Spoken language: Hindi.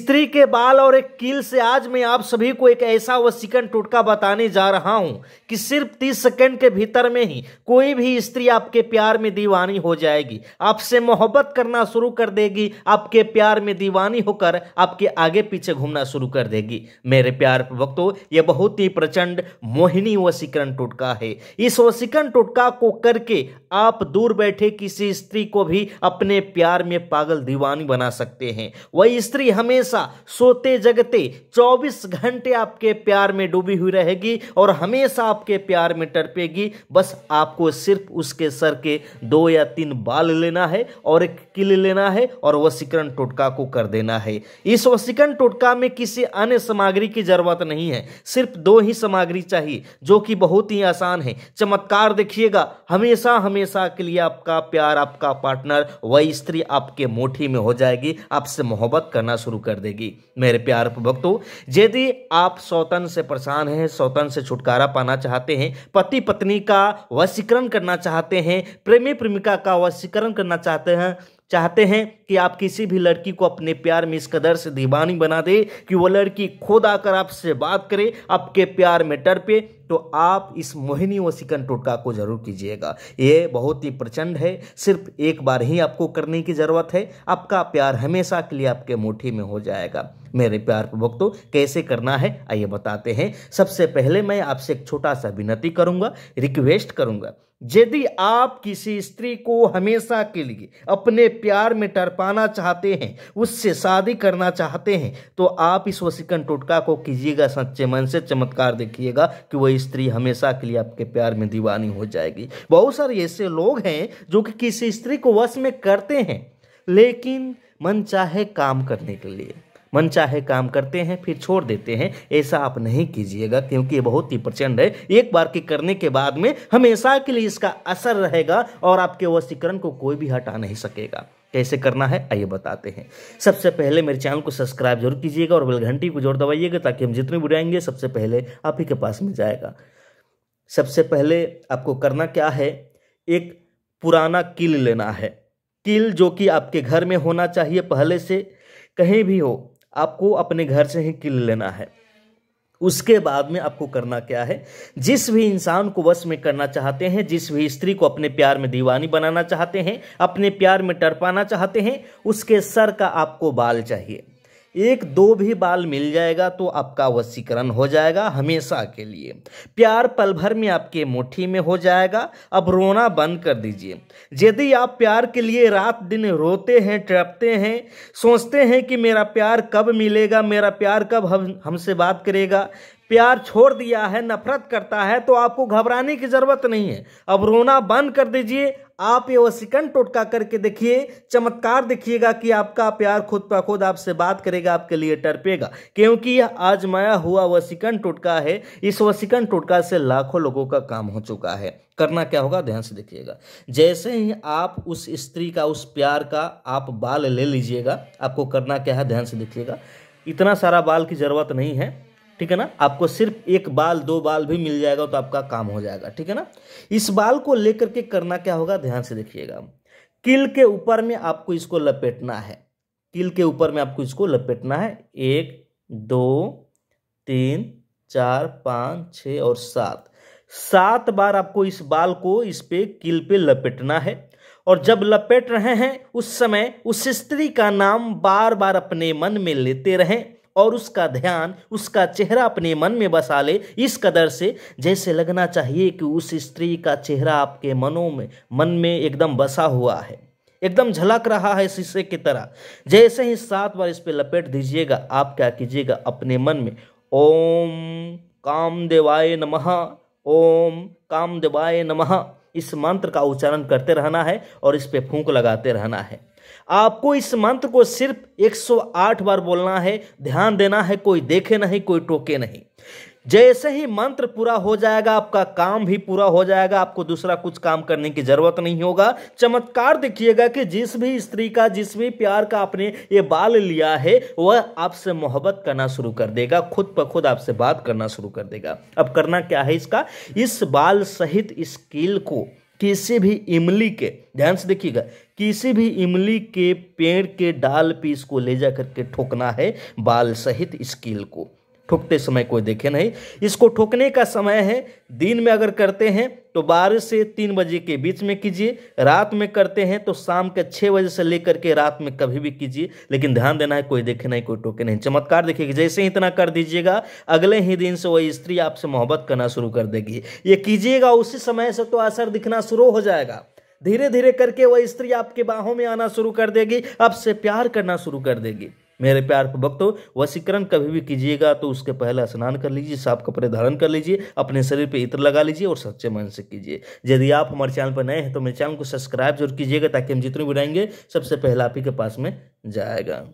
स्त्री के बाल और एक कील से आज मैं आप सभी को एक ऐसा वसीकरण टोटका बताने जा रहा हूं कि सिर्फ 30 सेकंड के भीतर में ही कोई भी स्त्री आपके प्यार में दीवानी हो जाएगी आपसे मोहब्बत करना शुरू कर देगी आपके प्यार में दीवानी होकर आपके आगे पीछे घूमना शुरू कर देगी मेरे प्यार वक्तों यह बहुत ही प्रचंड मोहिनी वसीकरण टोटका है इस वसीकरण टोटका को करके आप दूर बैठे किसी स्त्री को भी अपने प्यार में पागल दीवानी बना सकते हैं वही स्त्री हमेशा हमेशा सोते जगते 24 घंटे आपके प्यार में डूबी हुई रहेगी और हमेशा आपके प्यार में टरपेगी बस आपको सिर्फ उसके सर के दो या तीन बाल लेना है और एक किल लेना है और वसीकरण टोटका को कर देना है इस वसीकरण टोटका में किसी अन्य सामग्री की जरूरत नहीं है सिर्फ दो ही सामग्री चाहिए जो कि बहुत ही आसान है चमत्कार देखिएगा हमेशा हमेशा के लिए आपका प्यार आपका पार्टनर वही स्त्री आपके मोठी में हो जाएगी आपसे मोहब्बत करना शुरू कर देगी मेरे प्यार उपभोक्तों यदि आप सौतन से परेशान हैं सौतन से छुटकारा पाना चाहते हैं पति पत्नी का वशीकरण करना चाहते हैं प्रेमी प्रेमिका का वशीकरण करना चाहते हैं चाहते हैं कि आप किसी भी लड़की को अपने प्यार में इस कदर से दीवानी बना दे कि वो लड़की खुद आकर आपसे बात करे आपके प्यार में टर पे तो आप इस मोहिनी वसिकन टोटका को जरूर कीजिएगा ये बहुत ही प्रचंड है सिर्फ एक बार ही आपको करने की ज़रूरत है आपका प्यार हमेशा के लिए आपके मुट्ठी में हो जाएगा मेरे प्यार प्रभुक्तों कैसे करना है आइए बताते हैं सबसे पहले मैं आपसे एक छोटा सा विनती करूंगा रिक्वेस्ट करूंगा यदि आप किसी स्त्री को हमेशा के लिए अपने प्यार में टरपाना चाहते हैं उससे शादी करना चाहते हैं तो आप इस वसिकन टोटका को कीजिएगा सच्चे मन से चमत्कार देखिएगा कि वह स्त्री हमेशा के लिए आपके प्यार में दीवानी हो जाएगी बहुत सारे ऐसे लोग हैं जो कि किसी स्त्री को वश में करते हैं लेकिन मन चाहे काम करने के लिए मन चाहे काम करते हैं फिर छोड़ देते हैं ऐसा आप नहीं कीजिएगा क्योंकि ये बहुत ही प्रचंड है एक बार के करने के बाद में हमेशा के लिए इसका असर रहेगा और आपके वशीकरण को कोई भी हटा नहीं सकेगा कैसे करना है आइए बताते हैं सबसे पहले मेरे चैनल को सब्सक्राइब जरूर कीजिएगा और बेल घंटी को जोर दबाइएगा ताकि हम जितने भी आएंगे सबसे पहले आप ही के पास में जाएगा सबसे पहले आपको करना क्या है एक पुराना किल लेना है किल जो कि आपके घर में होना चाहिए पहले से कहीं भी हो आपको अपने घर से ही किल लेना है उसके बाद में आपको करना क्या है जिस भी इंसान को वश में करना चाहते हैं जिस भी स्त्री को अपने प्यार में दीवानी बनाना चाहते हैं अपने प्यार में टरपाना चाहते हैं उसके सर का आपको बाल चाहिए एक दो भी बाल मिल जाएगा तो आपका वसीकरण हो जाएगा हमेशा के लिए प्यार पल भर में आपके मुट्ठी में हो जाएगा अब रोना बंद कर दीजिए यदि आप प्यार के लिए रात दिन रोते हैं ट्रपते हैं सोचते हैं कि मेरा प्यार कब मिलेगा मेरा प्यार कब हम हमसे बात करेगा प्यार छोड़ दिया है नफरत करता है तो आपको घबराने की ज़रूरत नहीं है अब रोना बंद कर दीजिए आप ये वसीकन टोटका करके देखिए चमत्कार देखिएगा कि आपका प्यार खुद पर खुद आपसे बात करेगा आपके लिए टरपेगा क्योंकि यह आजमाया हुआ वसीकन टोटका है इस वसीकन टोटका से लाखों लोगों का काम हो चुका है करना क्या होगा ध्यान से देखिएगा जैसे ही आप उस स्त्री का उस प्यार का आप बाल ले लीजिएगा आपको करना क्या है ध्यान से देखिएगा इतना सारा बाल की ज़रूरत नहीं है ठीक है ना आपको सिर्फ एक बाल दो बाल भी मिल जाएगा तो आपका काम हो जाएगा ठीक है ना इस बाल को लेकर के करना क्या होगा ध्यान से देखिएगा किल के ऊपर में आपको इसको लपेटना है किल के ऊपर में आपको इसको लपेटना है एक दो तीन चार पाँच छ और सात सात बार आपको इस बाल को इस पे किल पे लपेटना है और जब लपेट रहे हैं उस समय उस स्त्री का नाम बार बार अपने मन में लेते रहें और उसका ध्यान उसका चेहरा अपने मन में बसा ले इस कदर से जैसे लगना चाहिए कि उस स्त्री का चेहरा आपके मनों में मन में एकदम बसा हुआ है एकदम झलक रहा है शीशे की तरह जैसे ही सात बार इस पर लपेट दीजिएगा आप क्या कीजिएगा अपने मन में ओम काम देवाय नमः ओम काम देवाय नमः इस मंत्र का उच्चारण करते रहना है और इस पर फूंक लगाते रहना है आपको इस मंत्र को सिर्फ 108 बार बोलना है ध्यान देना है कोई देखे नहीं कोई टोके नहीं जैसे ही मंत्र पूरा हो जाएगा आपका काम भी पूरा हो जाएगा आपको दूसरा कुछ काम करने की जरूरत नहीं होगा चमत्कार देखिएगा कि जिस भी स्त्री का जिस भी प्यार का आपने ये बाल लिया है वह आपसे मोहब्बत करना शुरू कर देगा खुद पर खुद आपसे बात करना शुरू कर देगा अब करना क्या है इसका इस बाल सहित इस कील को किसी भी इमली के ध्यान से देखिएगा किसी भी इमली के पेड़ के डाल पे इसको ले जा करके ठोकना है बाल सहित स्कील को ठोकते समय कोई देखे नहीं इसको ठोकने का समय है दिन में अगर करते हैं तो बारह से तीन बजे के बीच में कीजिए रात में करते हैं तो शाम के छः बजे से लेकर के रात में कभी भी कीजिए लेकिन ध्यान देना है कोई देखे नहीं कोई टोके नहीं चमत्कार देखिएगा जैसे ही इतना कर दीजिएगा अगले ही दिन से वही स्त्री आपसे मोहब्बत करना शुरू कर देगी ये कीजिएगा उसी समय से तो असर दिखना शुरू हो जाएगा धीरे धीरे करके वह स्त्री आपके बाहों में आना शुरू कर देगी आपसे प्यार करना शुरू कर देगी मेरे प्यार पर भक्तों वशीकरण कभी भी कीजिएगा तो उसके पहले स्नान कर लीजिए साफ कपड़े धारण कर लीजिए अपने शरीर पर इत्र लगा लीजिए और सच्चे मन से कीजिए यदि आप हमारे चैनल पर नए हैं तो मेरे चैनल को सब्सक्राइब जरूर कीजिएगा ताकि हम जितने भी रहेंगे सबसे पहले आप ही के पास में जाएगा